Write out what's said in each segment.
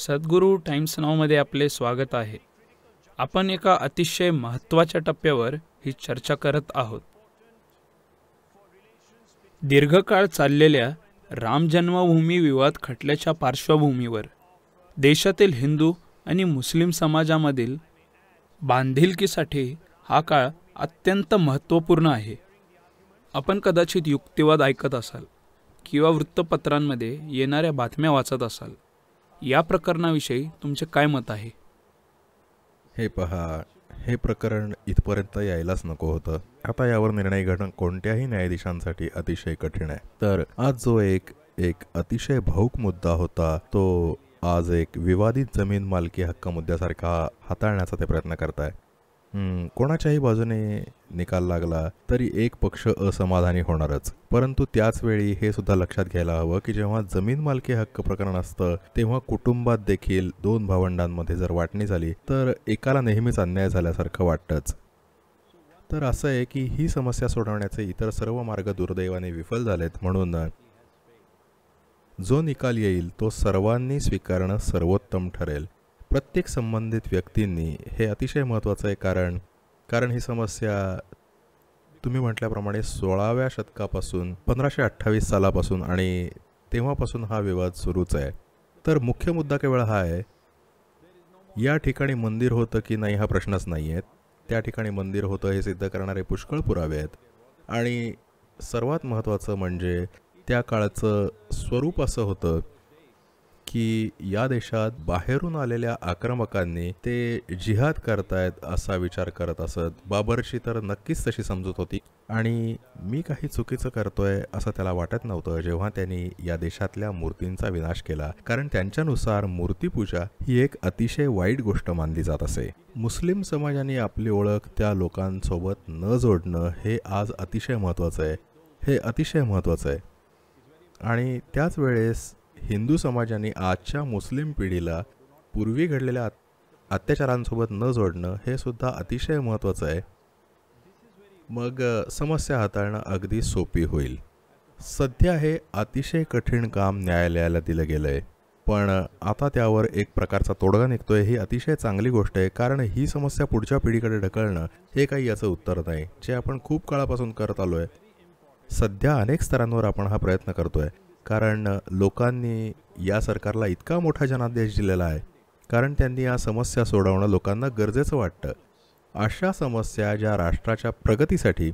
सद्गुरू टाइम्स नावमध्ये आपले स्वागत आहे आपण एका अतिशय महत्त्वाच्या टप्प्यावर ही चर्चा करत आहोत दीर्घकाळ चाललेल्या राम जन्मभूमी विवाद खटल्याच्या पार्श्वभूमीवर देशातील हिंदू आणि मुस्लिम समाजामधील बांधिलकीसाठी हा काळ अत्यंत महत्त्वपूर्ण आहे आपण कदाचित युक्तिवाद ऐकत असाल किंवा वृत्तपत्रांमध्ये येणाऱ्या बातम्या वाचत असाल या प्रकरणाविषयी तुमचे काय मत आहे हे पहा हे प्रकरण इथपर्यंत यायलाच नको होतं आता यावर निर्णय घेणं कोणत्याही न्यायाधीशांसाठी अतिशय कठीण आहे तर आज जो एक एक अतिशय भाऊक मुद्दा होता तो आज एक विवादित जमीन मालकी हक्क मुद्द्यासारखा हाताळण्याचा ते प्रयत्न करताय कोणाच्याही बाजूने निकाल लागला तरी एक पक्ष असमाधानी होणारच परंतु त्याचवेळी हे सुद्धा लक्षात घ्यायला हवं की जेव्हा जमीन मालकी हक्क प्रकरण असतं तेव्हा कुटुंबात देखील दोन भावंडांमध्ये जर वाटणी झाली तर एकाला नेहमीच अन्याय झाल्यासारखं वाटतंच तर असं आहे की ही समस्या सोडवण्याचे इतर सर्व मार्ग दुर्दैवाने विफल झालेत म्हणून जो निकाल येईल तो सर्वांनी स्वीकारणं सर्वोत्तम ठरेल प्रत्येक संबंधित व्यक्तींनी हे अतिशय महत्त्वाचं आहे कारण कारण ही समस्या तुम्ही म्हटल्याप्रमाणे सोळाव्या शतकापासून पंधराशे अठ्ठावीस सालापासून आणि तेव्हापासून हा विवाद सुरूच आहे तर मुख्य मुद्दा केवळ हा आहे या ठिकाणी मंदिर होतं की नाही हा प्रश्नच नाही आहेत त्या ठिकाणी मंदिर होतं हे सिद्ध करणारे पुष्कळ पुरावे आहेत आणि सर्वात महत्त्वाचं म्हणजे त्या काळाचं स्वरूप असं होतं की या देशात बाहेरून आलेल्या आक्रमकांनी ते जिहाद करतायत असा विचार करत असत बाबरची तर नक्कीच तशी समजूत होती आणि मी काही चुकीचं करतोय असं त्याला वाटत नव्हतं जेव्हा त्यांनी या देशातल्या मूर्तींचा विनाश केला कारण त्यांच्यानुसार मूर्तीपूजा ही एक अतिशय वाईट गोष्ट मानली जात असे मुस्लिम समाजाने आपली ओळख त्या लोकांसोबत न जोडणं हे आज अतिशय महत्त्वाचं आहे हे अतिशय महत्त्वाचं आहे आणि त्याच वेळेस हिंदू समाजाने आजच्या मुस्लिम पिढीला पूर्वी घडलेल्या अत्याचारांसोबत न जोडणं हे सुद्धा अतिशय महत्त्वाचं आहे मग समस्या हाताळणं अगदी सोपी होईल सध्या हे अतिशय कठीण काम न्यायालयाला दिलं गेलं आहे पण आता त्यावर एक प्रकारचा तोडगा निघतोय ही अतिशय चांगली गोष्ट आहे कारण ही समस्या पुढच्या पिढीकडे ढकलणं हे काही याचं उत्तर नाही जे आपण खूप काळापासून करत आलो आहे सध्या अनेक स्तरांवर आपण हा प्रयत्न करतो कारण लोकांनी या सरकारला इतका मोठा जनादेश दिलेला आहे कारण त्यांनी या समस्या सोडवणं लोकांना गरजेचं वाटतं अशा समस्या ज्या राष्ट्राच्या प्रगतीसाठी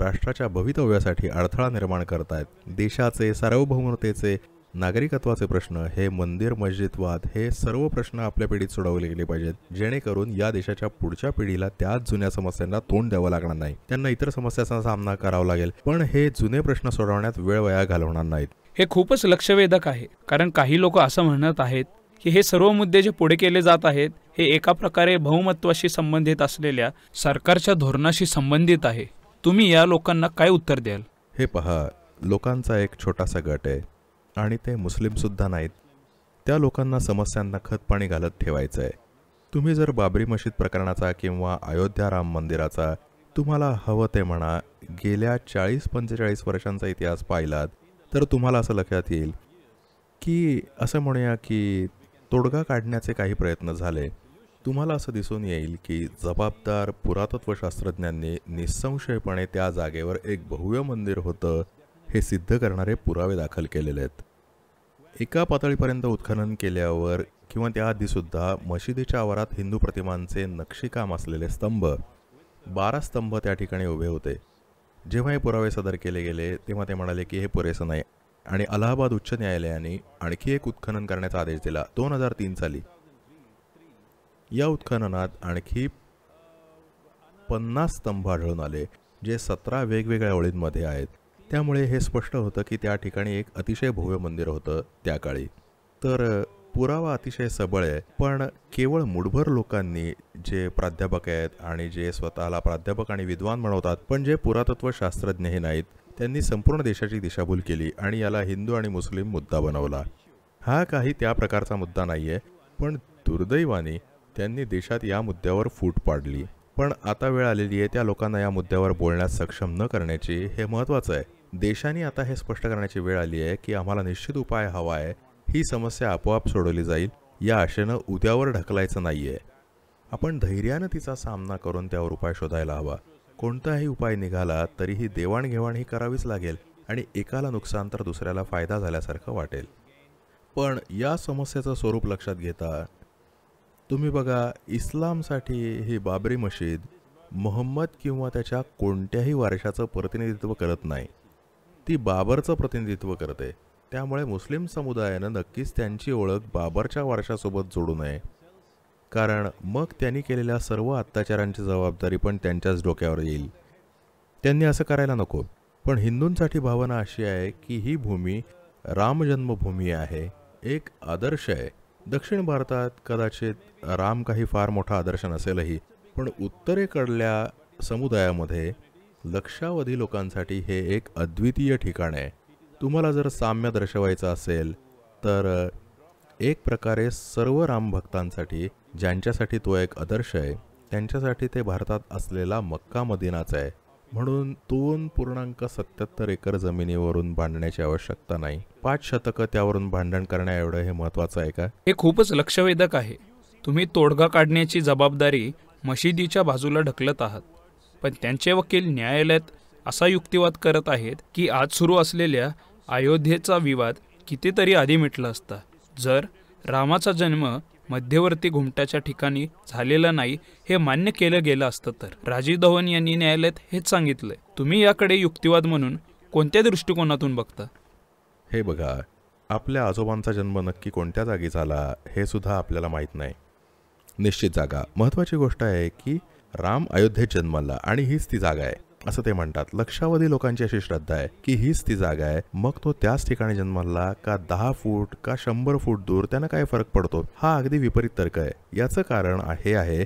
राष्ट्राच्या भवितव्यासाठी अडथळा निर्माण करत आहेत देशाचे सार्वभौमतेचे नागरिकत्वाचे प्रश्न हे मंदिर मस्जिदवाद हे सर्व प्रश्न आपल्या पिढीत सोडवले गेले पाहिजेत जेणेकरून या देशाच्या पुढच्या पिढीला त्याच जुन्या समस्यांना तोंड द्यावं लागणार नाही त्यांना इतर समस्यांचा सामना करावा लागेल पण हे जुने प्रश्न सोडवण्यात वेळ वया घालवणार नाहीत हे खूपच लक्षवेधक आहे कारण काही लोक असं म्हणत आहेत की हे सर्व मुद्दे जे पुढे केले जात आहेत हे एका प्रकारे बहुमत्वाशी संबंधित असलेल्या सरकारच्या धोरणाशी संबंधित आहे तुम्ही या लोकांना काय उत्तर द्याल हे पहा लोकांचा एक छोटासा गट आहे आणि ते मुस्लिमसुद्धा नाहीत त्या लोकांना समस्यांना खतपाणी घालत ठेवायचं आहे तुम्ही जर बाबरी मशीद प्रकरणाचा किंवा अयोध्या राम मंदिराचा तुम्हाला हवं ते म्हणा गेल्या चाळीस पंचेचाळीस वर्षांचा इतिहास पाहिलात तर तुम्हाला असं लक्षात येईल की असं म्हणूया की तोडगा काढण्याचे काही प्रयत्न झाले तुम्हाला असं दिसून येईल की जबाबदार पुरातत्वशास्त्रज्ञांनी निसंशयपणे त्या जागेवर एक भव्य मंदिर होतं हे सिद्ध करणारे पुरावे दाखल केलेले आहेत एका पातळीपर्यंत उत्खनन केल्यावर किंवा त्याआधीसुद्धा मशिदीच्या आवारात हिंदू प्रतिमांचे नक्षीकाम असलेले स्तंभ बारा स्तंभ त्या ठिकाणी उभे होते जेव्हा हे पुरावे सादर केले गेले तेव्हा ते म्हणाले की हे पुरेसं नाही आणि अलाहाबाद उच्च न्यायालयाने आणखी एक उत्खनन करण्याचा आदेश दिला दोन हजार तीन साली या उत्खननात आणखी पन्नास स्तंभ आढळून आले जे सतरा वेगवेगळ्या ओळींमध्ये आहेत त्यामुळे हे स्पष्ट होतं की त्या ठिकाणी एक अतिशय भव्य मंदिर होतं त्या काळी तर पुरावा अतिशय सबळ आहे पण केवळ मुठभर लोकांनी जे प्राध्यापक आहेत आणि जे स्वतःला प्राध्यापक आणि विद्वान म्हणवतात पण जे पुरातत्वशास्त्रज्ञ शास्त्रज्ञही नाहीत त्यांनी संपूर्ण देशाची दिशाभूल केली आणि याला हिंदू आणि मुस्लिम मुद्दा बनवला हा काही त्या प्रकारचा मुद्दा नाही आहे पण दुर्दैवाने त्यांनी देशात या मुद्द्यावर फूट पाडली पण आता वेळ आलेली आहे त्या लोकांना या मुद्द्यावर बोलण्यास सक्षम न करण्याची हे महत्वाचं आहे देशाने आता हे स्पष्ट करण्याची वेळ आली आहे की आम्हाला निश्चित उपाय हवा आहे ही समस्या आपोआप सोडवली जाईल या आशेनं उद्यावर ढकलायचं नाही आहे आपण धैर्यानं तिचा सामना करून त्यावर उपाय शोधायला हवा कोणताही उपाय निघाला तरीही देवाणघेवाण ही करावीच लागेल आणि एकाला नुकसान तर दुसऱ्याला फायदा झाल्यासारखं वाटेल पण या समस्येचं स्वरूप लक्षात घेता तुम्ही बघा इस्लामसाठी ही बाबरी मशीद मोहम्मद किंवा त्याच्या कोणत्याही वारशाचं प्रतिनिधित्व करत नाही ती बाबरचं प्रतिनिधित्व करते त्यामुळे मुस्लिम समुदायानं नक्कीच त्यांची ओळख बाबरच्या वारशासोबत जोडू नये कारण मग त्यांनी केलेल्या सर्व अत्याचारांची जबाबदारी पण त्यांच्याच डोक्यावर येईल त्यांनी असं करायला नको पण हिंदूंसाठी भावना अशी आहे की ही भूमी रामजन्मभूमी आहे एक आदर्श आहे दक्षिण भारतात कदाचित राम काही फार मोठा आदर्श नसेलही पण उत्तरेकडल्या समुदायामध्ये लक्षावधी लोकांसाठी हे एक अद्वितीय ठिकाण आहे तुम्हाला जर साम्य दर्शवायचं असेल तर एक प्रकारे सर्व राम भक्तांसाठी ज्यांच्यासाठी तो एक आदर्श आहे त्यांच्यासाठी ते भारतात असलेला मक्का मदिनाचा आहे म्हणून दोन पूर्णांक सत्याहत्तर एकर जमिनीवरून बांधण्याची आवश्यकता नाही पाच शतकं त्यावरून भांडण करण्याएवढं हे महत्वाचं आहे का हे खूपच लक्षवेधक आहे तुम्ही तोडगा काढण्याची जबाबदारी मशिदीच्या बाजूला ढकलत आहात पण त्यांचे वकील न्यायालयात असा युक्तिवाद करत आहेत की आज सुरू असलेल्या अयोध्येचा विवाद कितीतरी आधी मिटला असता जर रामाचा जन्म मध्यवर्ती घुमट्याच्या ठिकाणी झालेला नाही हे मान्य केलं गेलं असतं तर राजीव धवन यांनी न्यायालयात हेच सांगितलंय तुम्ही याकडे युक्तिवाद म्हणून कोणत्या दृष्टिकोनातून बघता हे बघा आपल्या आजोबांचा जन्म नक्की कोणत्या जागी झाला हे सुद्धा आपल्याला माहीत नाही निश्चित जागा महत्त्वाची गोष्ट आहे की राम अयोध्येत जन्मला आणि हीच ती जागा आहे असं ते म्हणतात लक्षावधी लोकांची अशी श्रद्धा आहे की हीच ती जागा आहे मग तो त्याच ठिकाणी जन्मला का दहा फूट का शंभर फूट दूर त्यानं काय फरक पडतो हा अगदी विपरीत तर्क आहे याचं कारण हे आहे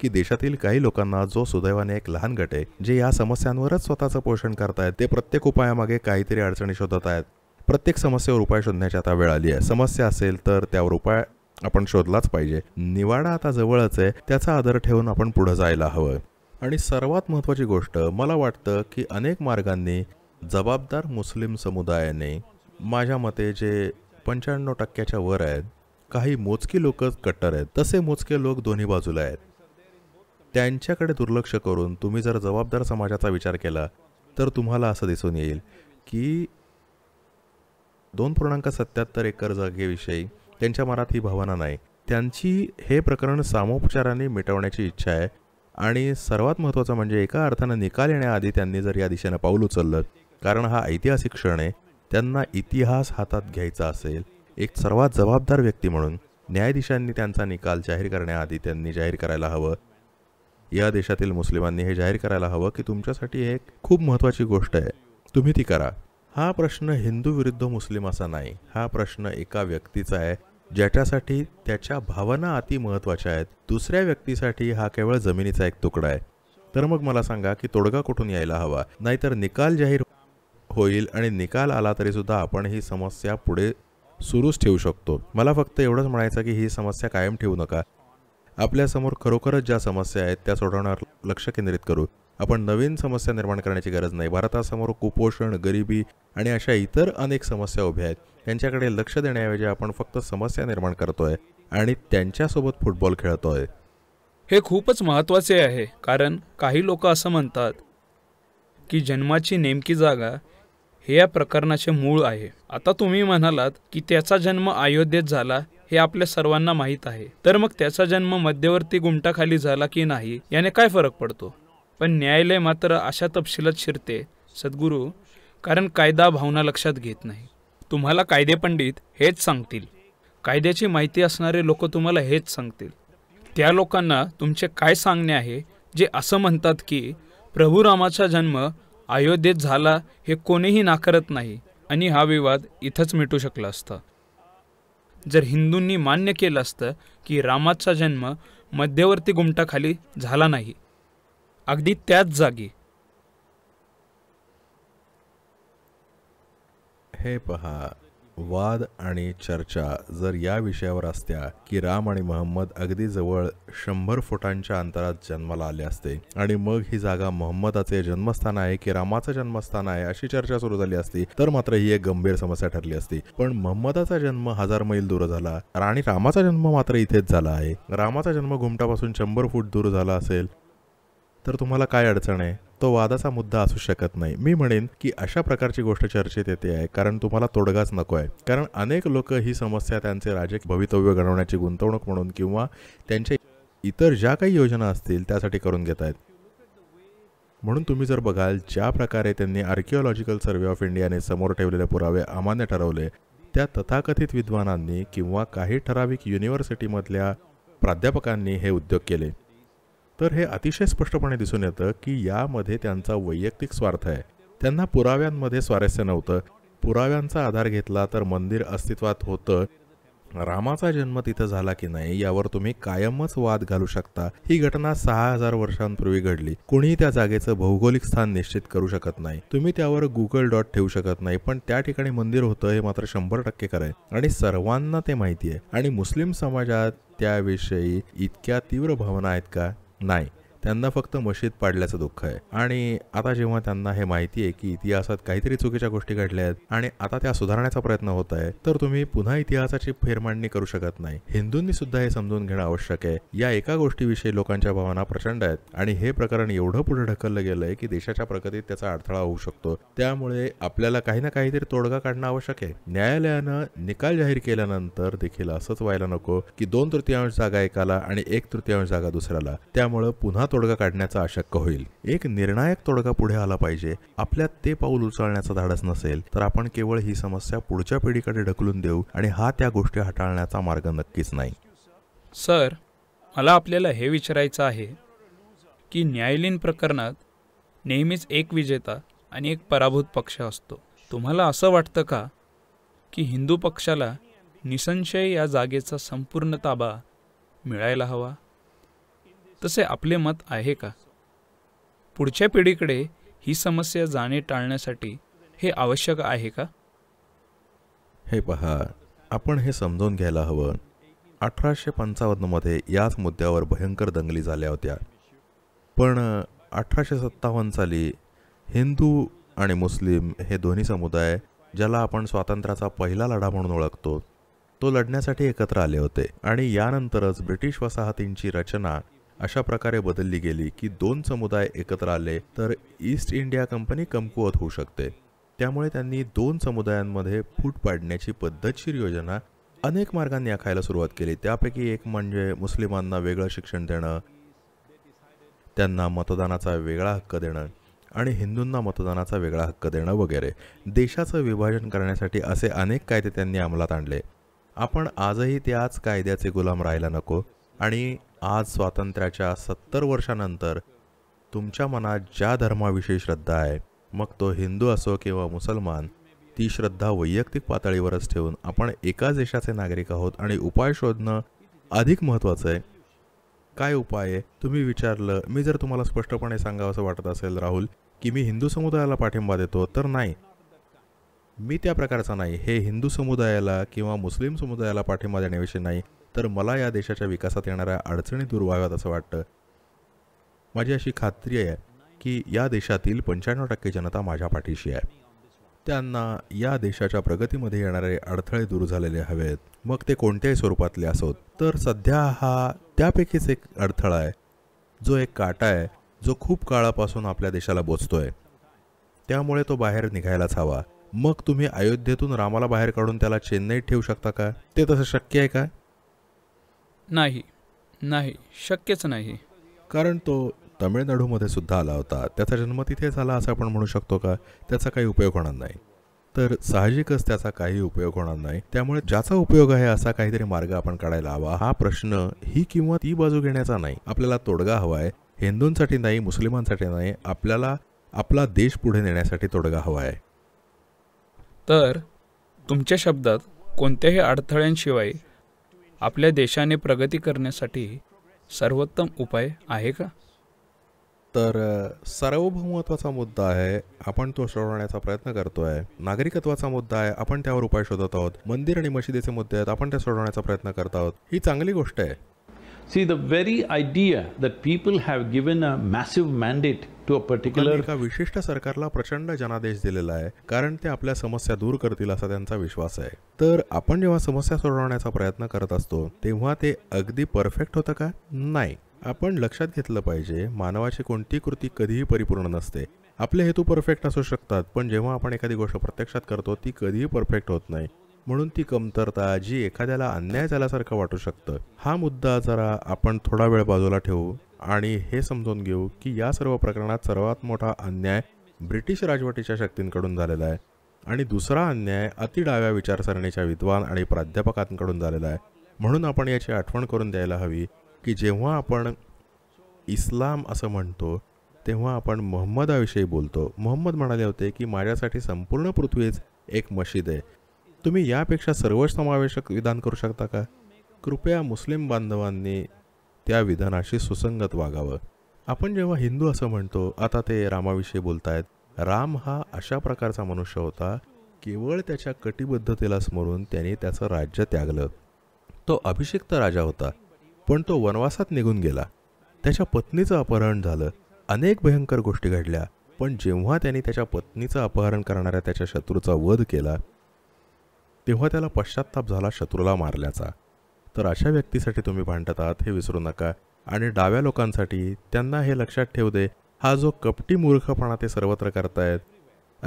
की देशातील काही लोकांना जो सुदैवाने एक लहान गट आहे जे या समस्यांवरच स्वतःचं पोषण करतायत ते प्रत्येक उपायामागे काहीतरी अडचणी शोधत आहेत प्रत्येक समस्येवर उपाय शोधण्याची आता वेळ आली आहे समस्या असेल तर त्यावर उपाय आपण शोधलाच पाहिजे निवाडा आता जवळच आहे त्याचा आदर ठेवून आपण पुढे जायला हवं आणि सर्वात महत्त्वाची गोष्ट मला वाटतं की अनेक मार्गांनी जबाबदार मुस्लिम समुदायाने माझ्या मते जे पंच्याण्णव टक्क्याच्या वर आहेत काही मोजकी लोक कट्टर आहेत तसे मोजके लोक दोन्ही बाजूला आहेत त्यांच्याकडे दुर्लक्ष करून तुम्ही जर जबाबदार समाजाचा विचार केला तर तुम्हाला असं दिसून येईल की दोन पूर्णांक सत्याहत्तर एकर जागेविषयी त्यांच्या मनात ही भावना नाही त्यांची हे प्रकरण सामोपचाराने मिटवण्याची इच्छा आहे आणि सर्वात महत्त्वाचं म्हणजे एका अर्थानं निकाल येण्याआधी त्यांनी जर या दिशेनं पाऊल उचललं कारण हा ऐतिहासिक क्षण आहे त्यांना इतिहास हातात घ्यायचा असेल एक सर्वात जबाबदार व्यक्ती म्हणून न्यायाधीशांनी त्यांचा निकाल जाहीर करण्याआधी त्यांनी जाहीर करायला हवं या देशातील मुस्लिमांनी हे जाहीर करायला हवं की तुमच्यासाठी एक खूप महत्त्वाची गोष्ट आहे तुम्ही ती करा हा प्रश्न हिंदू विरुद्ध मुस्लिम असा नाही हा प्रश्न एका व्यक्तीचा आहे ज्याच्यासाठी त्याच्या भावना अति महत्त्वाच्या आहेत दुसऱ्या व्यक्तीसाठी हा केवळ जमिनीचा एक तुकडा आहे तर मग मला सांगा की तोडगा कुठून यायला हवा नाहीतर निकाल जाहीर होईल आणि निकाल आला तरी सुद्धा आपण ही समस्या पुढे सुरूच ठेवू शकतो मला फक्त एवढंच म्हणायचं की ही समस्या कायम ठेवू नका आपल्यासमोर खरोखरच ज्या समस्या आहेत त्या सोडवण्यावर लक्ष केंद्रित करू आपण नवीन समस्या निर्माण करण्याची गरज नाही भारतासमोर कुपोषण गरिबी आणि अशा इतर अनेक समस्या उभ्या आहेत त्यांच्याकडे लक्ष देण्याऐवजी आपण फक्त समस्या निर्माण करतोय आणि त्यांच्यासोबत फुटबॉल खेळतोय हे खूपच महत्त्वाचे आहे कारण काही लोक असं म्हणतात की जन्माची नेमकी जागा हे या प्रकरणाचे मूळ आहे आता तुम्ही म्हणालात की त्याचा जन्म अयोध्येत झाला हे आपल्या सर्वांना माहीत आहे तर मग त्याचा जन्म मध्यवर्ती गुमटाखाली झाला की नाही याने काय फरक पडतो पण न्यायालय मात्र अशा तपशिलात शिरते सद्गुरू कारण कायदा भावना लक्षात घेत नाही तुम्हाला कायदे पंडित हेच सांगतील कायद्याची माहिती असणारे लोक तुम्हाला हेच सांगतील त्या लोकांना तुमचे काय सांगणे आहे जे असं म्हणतात की प्रभू रामाचा जन्म अयोध्येत झाला हे कोणीही नाकारत नाही आणि हा विवाद इथंच मिटू शकला असता जर हिंदूंनी मान्य केलं असतं की रामाचा जन्म मध्यवर्ती गुमटाखाली झाला नाही अगदी त्याच जागी हे पहा वाद आणि चर्चा जर या विषयावर असत्या की राम आणि महम्मद अगदी जवळ शंभर फुटांच्या अंतरात जन्माला आले असते आणि मग ही जागा मोहम्मदाचे जन्मस्थान आहे की रामाचं जन्मस्थान आहे अशी चर्चा सुरू झाली असती तर मात्र ही एक गंभीर समस्या ठरली असती पण मोहम्मदाचा जन्म हजार मैल दूर झाला आणि रामाचा जन्म मात्र इथेच झाला आहे रामाचा जन्म घुमटापासून शंभर फूट दूर झाला असेल तर तुम्हाला काय अडचण आहे तो वादाचा मुद्दा असू शकत नाही मी म्हणेन की अशा प्रकारची गोष्ट चर्चेत येते आहे कारण तुम्हाला तोडगाच नको आहे कारण अनेक लोक ही समस्या त्यांचे राजकीय भवितव्य घडवण्याची गुंतवणूक म्हणून किंवा त्यांचे इतर ज्या काही योजना असतील त्यासाठी करून घेत आहेत म्हणून तुम्ही जर बघाल ज्या प्रकारे त्यांनी आर्किओलॉजिकल सर्व्हे ऑफ इंडियाने समोर ठेवलेले पुरावे अमान्य ठरवले त्या तथाकथित विद्वानांनी किंवा काही ठराविक युनिव्हर्सिटीमधल्या प्राध्यापकांनी हे उद्योग केले तर हे अतिशय स्पष्टपणे दिसून येतं की यामध्ये त्यांचा वैयक्तिक स्वार्थ आहे त्यांना पुराव्यांमध्ये स्वारस्य नव्हतं पुराव्यांचा आधार घेतला तर मंदिर अस्तित्वात होतं रामाचा जन्म तिथं झाला की नाही यावर तुम्ही कायमच वाद घालू शकता ही घटना सहा हजार वर्षांपूर्वी घडली कुणीही त्या जागेचं भौगोलिक स्थान निश्चित करू शकत नाही तुम्ही त्यावर गुगल डॉट ठेवू शकत नाही पण त्या ठिकाणी मंदिर होतं हे मात्र शंभर टक्के खरं आणि सर्वांना ते माहिती आहे आणि मुस्लिम समाजात त्याविषयी इतक्या तीव्र भावना आहेत का này त्यांना फक्त मशीद पाडल्याचं दुःख आहे आणि आता जेव्हा त्यांना हे माहिती आहे की इतिहासात काहीतरी चुकीच्या गोष्टी घडल्या आहेत आणि आता त्या सुधारण्याचा प्रयत्न होत आहे तर तुम्ही पुन्हा इतिहासाची फेरमांडणी करू शकत नाही हिंदूंनी सुद्धा हे समजून घेणं आवश्यक आहे या एका गोष्टीविषयी लोकांच्या भावना प्रचंड आहेत आणि हे प्रकरण एवढं पुढे ढकललं गेलंय की देशाच्या प्रगतीत त्याचा अडथळा होऊ शकतो त्यामुळे आपल्याला काही ना काहीतरी तोडगा काढणं आवश्यक आहे न्यायालयानं निकाल जाहीर केल्यानंतर देखील असंच व्हायला नको की दोन तृतीयांश जागा एकाला आणि एक तृतीयांश जागा दुसऱ्याला त्यामुळे पुन्हा तोडगा काढण्याचा अशक्य होईल एक निर्णायक तोडगा पुढे आला पाहिजे आपल्यात ते पाऊल उचलण्याचा धाडस नसेल तर आपण केवळ ही समस्या पुढच्या पिढीकडे ढकलून देऊ आणि हा त्या गोष्टी हाताळण्याचा मार्ग नक्कीच नाही सर मला आपल्याला हे विचारायचं आहे की न्यायालयीन प्रकरणात नेहमीच एक विजेता आणि एक पराभूत पक्ष असतो तुम्हाला असं वाटतं का की हिंदू पक्षाला निसंशय या जागेचा संपूर्ण ताबा मिळायला हवा तसे आपले मत आहे का पुढच्या पिढीकडे ही समस्या जाणे टाळण्यासाठी हे आवश्यक आहे का हे पहा आपण हे समजून घ्यायला हवं अठराशे पंचावन्नमध्ये याच मुद्द्यावर भयंकर दंगली झाल्या होत्या पण अठराशे सत्तावन्न साली हिंदू आणि मुस्लिम हे दोन्ही समुदाय ज्याला आपण स्वातंत्र्याचा पहिला लढा म्हणून ओळखतो तो लढण्यासाठी एकत्र आले होते आणि यानंतरच ब्रिटिश वसाहतींची रचना अशा प्रकारे बदलली गेली की दोन समुदाय एकत्र आले तर ईस्ट इंडिया कंपनी कमकुवत होऊ शकते त्यामुळे त्यांनी दोन समुदायांमध्ये फूट पाडण्याची पद्धतशीर योजना अनेक मार्गांनी आखायला सुरुवात केली त्यापैकी एक म्हणजे मुस्लिमांना वेगळं शिक्षण देणं त्यांना मतदानाचा वेगळा हक्क देणं आणि हिंदूंना मतदानाचा वेगळा हक्क देणं वगैरे देशाचं विभाजन करण्यासाठी असे अनेक कायदे त्यांनी अंमलात आणले आपण आजही त्याच कायद्याचे गुलाम राहायला नको आणि आज स्वातंत्र्याच्या सत्तर वर्षानंतर तुमच्या मनात ज्या धर्माविषयी श्रद्धा आहे मग तो हिंदू असो किंवा मुसलमान ती श्रद्धा वैयक्तिक पातळीवरच ठेवून आपण एकाच देशाचे नागरिक आहोत आणि उपाय शोधणं अधिक महत्त्वाचं आहे काय उपाय आहे तुम्ही विचारलं मी जर तुम्हाला स्पष्टपणे सांगावं असं वाटत असेल राहुल की मी हिंदू समुदायाला पाठिंबा देतो तर नाही मी त्या प्रकारचा नाही हे हिंदू समुदायाला किंवा मुस्लिम समुदायाला पाठिंबा देण्याविषयी नाही तर मला या देशाच्या विकासात येणाऱ्या अडचणी दूर व्हाव्यात असं वाटतं माझी अशी खात्री आहे की या देशातील पंच्याण्णव टक्के जनता माझ्या पाठीशी आहे त्यांना या देशाच्या प्रगतीमध्ये येणारे अडथळे दूर झालेले हवेत मग ते कोणत्याही स्वरूपातले असोत तर सध्या हा त्यापैकीच एक अडथळा आहे जो एक काटा आहे जो खूप काळापासून आपल्या देशाला बोचतोय त्यामुळे तो बाहेर निघायलाच हवा मग तुम्ही अयोध्येतून रामाला बाहेर काढून त्याला चेन्नईत ठेवू शकता का ते तसं शक्य आहे का नाही नाही शक्यच नाही कारण तो तमिळनाडूमध्ये सुद्धा आला होता त्याचा जन्म तिथे झाला असं आपण म्हणू शकतो का त्याचा काही उपयोग होणार नाही तर साहजिकच त्याचा काही उपयोग होणार नाही त्यामुळे ज्याचा उपयोग आहे असा काहीतरी मार्ग आपण काढायला हवा हा प्रश्न ही किंवा ती बाजू घेण्याचा नाही आपल्याला तोडगा हवा आहे हिंदूंसाठी नाही मुस्लिमांसाठी नाही आपल्याला आपला देश पुढे नेण्यासाठी तोडगा हवा आहे तर तुमच्या शब्दात कोणत्याही अडथळ्यांशिवाय आपल्या देशाने प्रगती करण्यासाठी सर्वोत्तम उपाय आहे का तर सार्वभौमत्वाचा मुद्दा आहे आपण तो सोडवण्याचा प्रयत्न करतोय नागरिकत्वाचा मुद्दा आहे आपण त्यावर उपाय शोधत आहोत मंदिर आणि मशिदीचे मुद्दे आहेत आपण त्या सोडवण्याचा प्रयत्न करत आहोत ही चांगली गोष्ट आहे See, the very idea that people have given a massive mandate to a particular विशिष्ट सरकारला प्रचंड जनादेश दिलेला आहे कारण ते आपल्या समस्या दूर करतील असा त्यांचा विश्वास आहे तर आपण जेव्हा समस्या सोडवण्याचा प्रयत्न करत असतो तेव्हा ते अगदी परफेक्ट होतं का नाही आपण लक्षात घेतलं पाहिजे मानवाची कोणती कृती कधीही परिपूर्ण नसते आपले हेतू परफेक्ट असू शकतात पण जेव्हा आपण एखादी गोष्ट प्रत्यक्षात करतो ती कधीही परफेक्ट होत नाही म्हणून ती कमतरता जी एखाद्याला अन्याय झाल्यासारखं वाटू शकतं हा मुद्दा जरा आपण थोडा वेळ बाजूला ठेवू आणि हे समजून घेऊ की या सर्व प्रकरणात सर्वात मोठा अन्याय ब्रिटिश राजवटीच्या शक्तींकडून झालेला आहे आणि दुसरा अन्याय अति डाव्या विचारसरणीच्या विद्वान आणि प्राध्यापकांकडून झालेला आहे म्हणून आपण याची आठवण करून द्यायला हवी की जेव्हा आपण इस्लाम असं म्हणतो तेव्हा आपण मोहम्मदाविषयी बोलतो मोहम्मद म्हणाले होते की माझ्यासाठी संपूर्ण पृथ्वीच एक मशीद आहे तुम्ही यापेक्षा सर्वसमावेशक विधान करू शकता का कृपया मुस्लिम बांधवांनी त्या विधानाशी सुसंगत वागावं आपण जेव्हा हिंदू असं म्हणतो आता ते रामाविषयी बोलतायत राम हा अशा प्रकारचा मनुष्य होता केवळ त्याच्या कटिबद्धतेला स्मरून त्याने त्याचं राज्य त्यागलं तो अभिषिक्त राजा होता पण तो वनवासात निघून गेला त्याच्या पत्नीचं अपहरण झालं अनेक भयंकर गोष्टी घडल्या पण जेव्हा त्याने त्याच्या पत्नीचं अपहरण करणाऱ्या त्याच्या शत्रूचा वध केला तेव्हा त्याला पश्चाताप झाला शत्रूला मारल्याचा तर अशा व्यक्तीसाठी तुम्ही भांडत आहात हे विसरू नका आणि डाव्या लोकांसाठी त्यांना हे लक्षात ठेवू दे हा जो कपटी मूर्खपणा ते सर्वत्र करतायत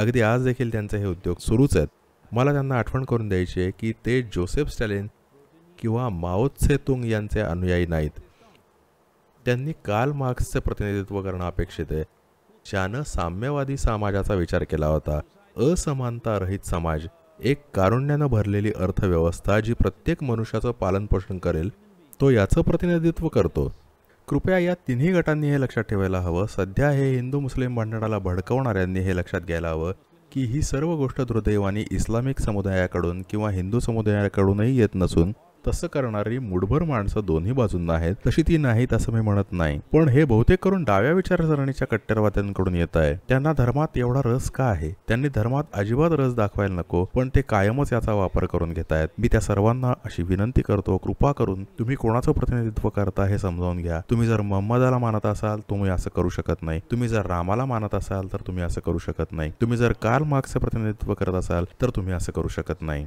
अगदी आज देखील त्यांचे हे उद्योग सुरूच आहेत मला त्यांना आठवण करून द्यायची आहे की ते जोसेफ स्टॅलिन किंवा माओत्से तुंग यांचे अनुयायी नाहीत त्यांनी काल मार्क्सचे प्रतिनिधित्व करणं अपेक्षित आहे ज्यानं साम्यवादी समाजाचा विचार केला होता असमानता रहित समाज एक कारुण्यानं भरलेली अर्थव्यवस्था जी प्रत्येक मनुष्याचं पालनपोषण करेल तो याचं प्रतिनिधित्व करतो कृपया या तिन्ही गटांनी हे लक्षात ठेवायला हवं सध्या हे हिंदू मुस्लिम भांडणाला भडकवणाऱ्यांनी हे लक्षात घ्यायला हवं की ही सर्व गोष्ट दुर्दैवानी इस्लामिक समुदायाकडून किंवा हिंदू समुदायाकडूनही येत नसून तसं करणारी मुठभर माणसं दोन्ही बाजूंना आहेत तशी ती नाहीत असं मी म्हणत नाही पण हे बहुतेक करून डाव्या विचारसरणीच्या कट्टरवाद्यांकडून येत आहे त्यांना धर्मात एवढा रस का आहे त्यांनी धर्मात अजिबात रस दाखवायला नको पण ते कायमच याचा वापर करून घेत आहेत मी त्या सर्वांना अशी विनंती करतो कृपा करून तुम्ही कोणाचं प्रतिनिधित्व करता हे समजावून घ्या तुम्ही जर मोहम्मदाला मानत असाल तुम्ही असं करू शकत नाही तुम्ही जर रामाला मानत असाल तर तुम्ही असं करू शकत नाही तुम्ही जर कार्ल मार्क्सचं प्रतिनिधित्व करत असाल तर तुम्ही असं करू शकत नाही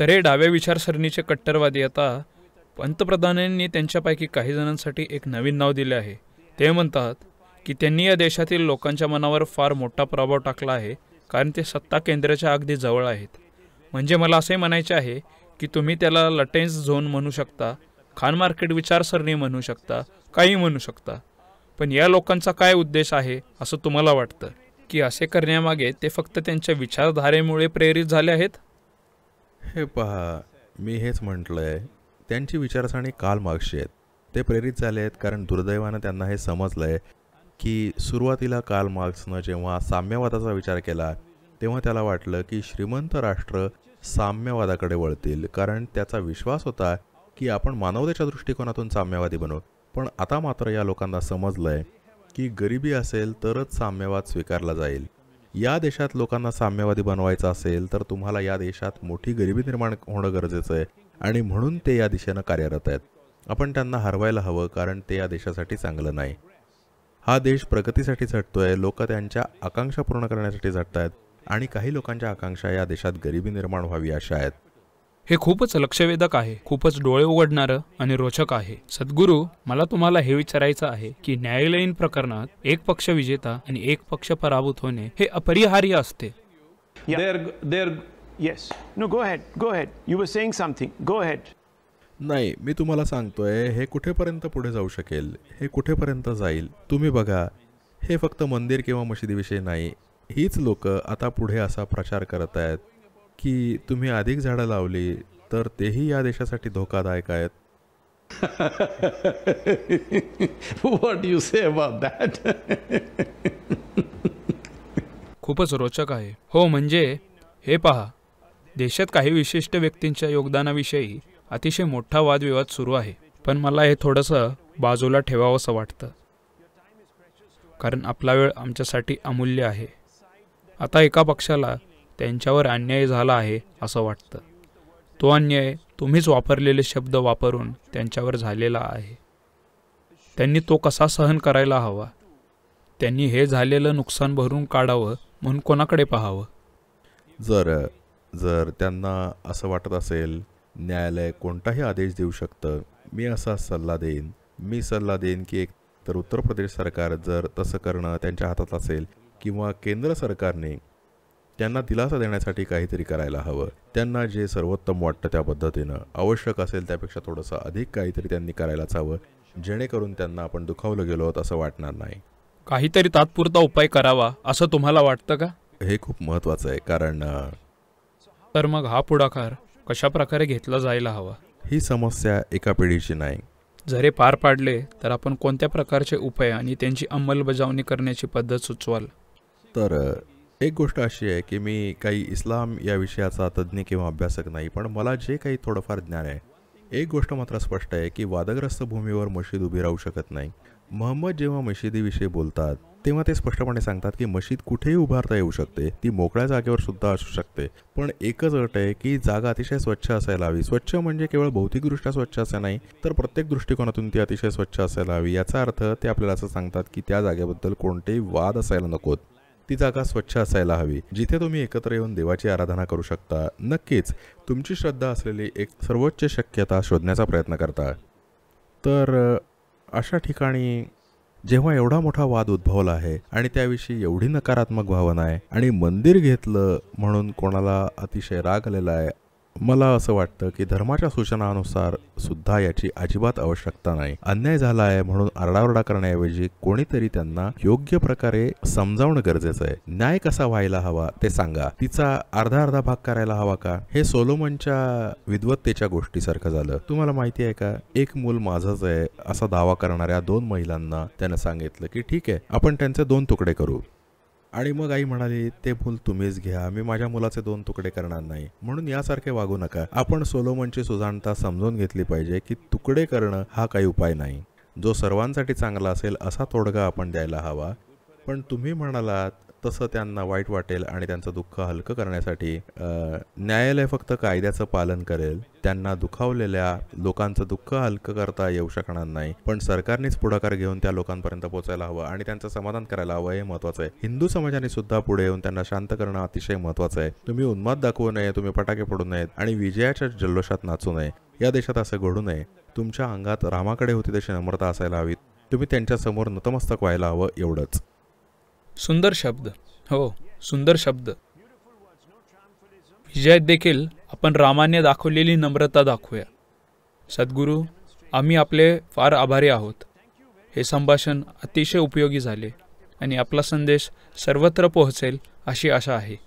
तरे डाव्या विचारसरणीचे कट्टरवादी आता पंतप्रधानांनी त्यांच्यापैकी काही जणांसाठी एक नवीन नाव दिले आहे ते म्हणतात की त्यांनी या देशातील लोकांच्या मनावर फार मोठा प्रभाव टाकला आहे कारण ते सत्ता केंद्राच्या अगदी जवळ आहेत म्हणजे मला असे म्हणायचे आहे की तुम्ही त्याला लटेन्स झोन म्हणू शकता खान मार्केट विचारसरणी म्हणू शकता काही म्हणू शकता पण या लोकांचा काय उद्देश आहे असं तुम्हाला वाटतं की असे करण्यामागे ते फक्त त्यांच्या विचारधारेमुळे प्रेरित झाले आहेत हे पहा मी हेच म्हटलं आहे त्यांची विचारसरणी काल मागशी आहेत ते प्रेरित झाले आहेत कारण दुर्दैवानं त्यांना हे समजलं आहे की सुरुवातीला काल मार्क्सनं जेव्हा साम्यवादाचा विचार केला तेव्हा त्याला वाटलं की श्रीमंत राष्ट्र साम्यवादाकडे वळतील कारण त्याचा विश्वास होता की आपण मानवतेच्या दृष्टिकोनातून साम्यवादी बनू पण आता मात्र या लोकांना समजलं आहे की गरिबी असेल तरच साम्यवाद स्वीकारला जाईल या देशात लोकांना साम्यवादी बनवायचं असेल तर तुम्हाला या देशात मोठी गरिबी निर्माण होणं गरजेचं आहे आणि म्हणून ते या दिशेनं कार्यरत आहेत आपण त्यांना हरवायला हवं कारण ते या देशासाठी चांगलं नाही हा देश प्रगतीसाठी आहे लोक त्यांच्या आकांक्षा पूर्ण करण्यासाठी झटत आहेत आणि काही लोकांच्या आकांक्षा या देशात गरिबी निर्माण व्हावी अशा आहेत हे खूपच लक्षवेधक आहे खूपच डोळे उघडणारं आणि रोचक आहे सद्गुरू मला तुम्हाला हे विचारायचं आहे की न्यायालयीन प्रकरणात एक पक्ष विजेता आणि एक पक्ष पराभूत होणे हे अपरिहार्य असते नाही मी तुम्हाला सांगतोय हे कुठेपर्यंत पुढे जाऊ शकेल हे कुठेपर्यंत जाईल तुम्ही बघा हे फक्त मंदिर किंवा मशिदीविषयी नाही हीच लोक आता पुढे असा प्रचार करत आहेत की तुम्ही अधिक झाडं लावली तर तेही या देशासाठी धोकादायक आहेत वॉट यू से अबाउट खूपच रोचक आहे हो म्हणजे हे पहा देशात काही विशिष्ट व्यक्तींच्या योगदानाविषयी अतिशय मोठा वादविवाद सुरू आहे पण मला हे थोडंसं बाजूला ठेवावंसं वाटतं कारण आपला वेळ आमच्यासाठी अमूल्य आहे आता एका पक्षाला त्यांच्यावर अन्याय झाला आहे असं वाटतं तो अन्याय तुम्हीच वापरलेले शब्द वापरून त्यांच्यावर झालेला आहे त्यांनी तो कसा सहन करायला हवा त्यांनी हे झालेलं नुकसान भरून काढावं म्हणून कोणाकडे पाहावं जर जर त्यांना असं वाटत असेल न्यायालय कोणताही आदेश देऊ शकतं मी असा सल्ला देईन मी सल्ला देईन की एक तर उत्तर प्रदेश सरकार जर तसं करणं त्यांच्या हातात असेल किंवा केंद्र सरकारने त्यांना दिलासा देण्यासाठी काहीतरी करायला हवं त्यांना जे सर्वोत्तम वाटतं त्या पद्धतीनं आवश्यक असेल त्यापेक्षा थोडंसं अधिक काहीतरी त्यांनी करायलाच हवं जेणेकरून त्यांना आपण दुखावलं गेलो आहोत असं वाटणार नाही काहीतरी तात्पुरता उपाय करावा असं तुम्हाला वाटतं का हे खूप महत्त्वाचं आहे कारण तर मग हा पुढाकार कशा प्रकारे घेतला जायला हवा ही समस्या एका पिढीची नाही जरे पार पाडले तर आपण कोणत्या प्रकारचे उपाय आणि त्यांची अंमलबजावणी करण्याची पद्धत सुचवाल तर एक गोष्ट अशी आहे की मी काही इस्लाम या विषयाचा तज्ज्ञ किंवा अभ्यासक नाही पण मला जे काही थोडंफार ज्ञान आहे एक गोष्ट मात्र स्पष्ट आहे की वादग्रस्त भूमीवर मशीद उभी राहू शकत नाही महम्मद जेव्हा मशिदीविषयी बोलतात तेव्हा ते स्पष्टपणे सांगतात की मशीद कुठेही उभारता येऊ शकते ती मोकळ्या जागेवर सुद्धा असू शकते पण एकच अट आहे की जागा अतिशय स्वच्छ असायला हवी स्वच्छ म्हणजे केवळ भौतिकदृष्ट्या स्वच्छ असं नाही तर प्रत्येक दृष्टिकोनातून ती अतिशय स्वच्छ असायला हवी याचा अर्थ ते आपल्याला असं सांगतात की त्या जागेबद्दल कोणतेही वाद असायला नकोत ती जागा स्वच्छ असायला हवी जिथे तुम्ही एकत्र येऊन देवाची आराधना करू शकता नक्कीच तुमची श्रद्धा असलेली एक सर्वोच्च शक्यता शोधण्याचा प्रयत्न करता तर अशा ठिकाणी जेव्हा एवढा मोठा वाद उद्भवला आहे आणि त्याविषयी एवढी नकारात्मक भावना आहे आणि मंदिर घेतलं म्हणून कोणाला अतिशय राग आलेला आहे मला असं वाटतं की धर्माच्या सूचनानुसार सुद्धा याची अजिबात आवश्यकता नाही अन्याय झाला आहे म्हणून आरडाओरडा करण्याऐवजी कोणीतरी त्यांना योग्य प्रकारे समजावणं गरजेचं आहे न्याय कसा व्हायला हवा ते सांगा तिचा अर्धा अर्धा भाग करायला हवा का हे सोलोमनच्या विद्वत्तेच्या गोष्टीसारखं झालं तुम्हाला माहिती आहे का एक मूल माझंच आहे असा दावा करणाऱ्या दोन महिलांना त्यानं सांगितलं की ठीक आहे आपण त्यांचे दोन तुकडे करू आणि मग आई म्हणाली ते फुल तुम्हीच घ्या मी माझ्या मुलाचे दोन तुकडे करणार नाही म्हणून यासारखे वागू नका आपण सोलोमनची सुजाणता समजून घेतली पाहिजे की तुकडे करणं हा काही उपाय नाही जो सर्वांसाठी चांगला असेल असा तोडगा आपण द्यायला हवा पण तुम्ही म्हणालात तसं त्यांना वाईट वाटेल आणि त्यांचं दुःख हलकं करण्यासाठी न्यायालय फक्त कायद्याचं पालन करेल त्यांना दुखावलेल्या लोकांचं दुःख हलकं करता येऊ शकणार नाही पण सरकारनेच पुढाकार घेऊन त्या लोकांपर्यंत पोहोचायला हवं आणि त्यांचं समाधान करायला हवं हे महत्वाचं आहे हिंदू समाजाने सुद्धा पुढे येऊन त्यांना शांत करणं अतिशय महत्वाचं आहे तुम्ही उन्माद दाखवू नये तुम्ही फटाके पडू नयेत आणि विजयाच्या जल्लोषात नाचू नये या देशात असं घडू नये तुमच्या अंगात रामाकडे होती तशी नम्रता असायला हवी तुम्ही त्यांच्यासमोर नतमस्तक व्हायला हवं एवढंच सुंदर शब्द हो सुंदर शब्द विजयात देखील आपण रामाने दाखवलेली नम्रता दाखवूया सद्गुरू आम्ही आपले फार आभारी आहोत हे संभाषण अतिशय उपयोगी झाले आणि आपला संदेश सर्वत्र पोहोचेल अशी आशा आहे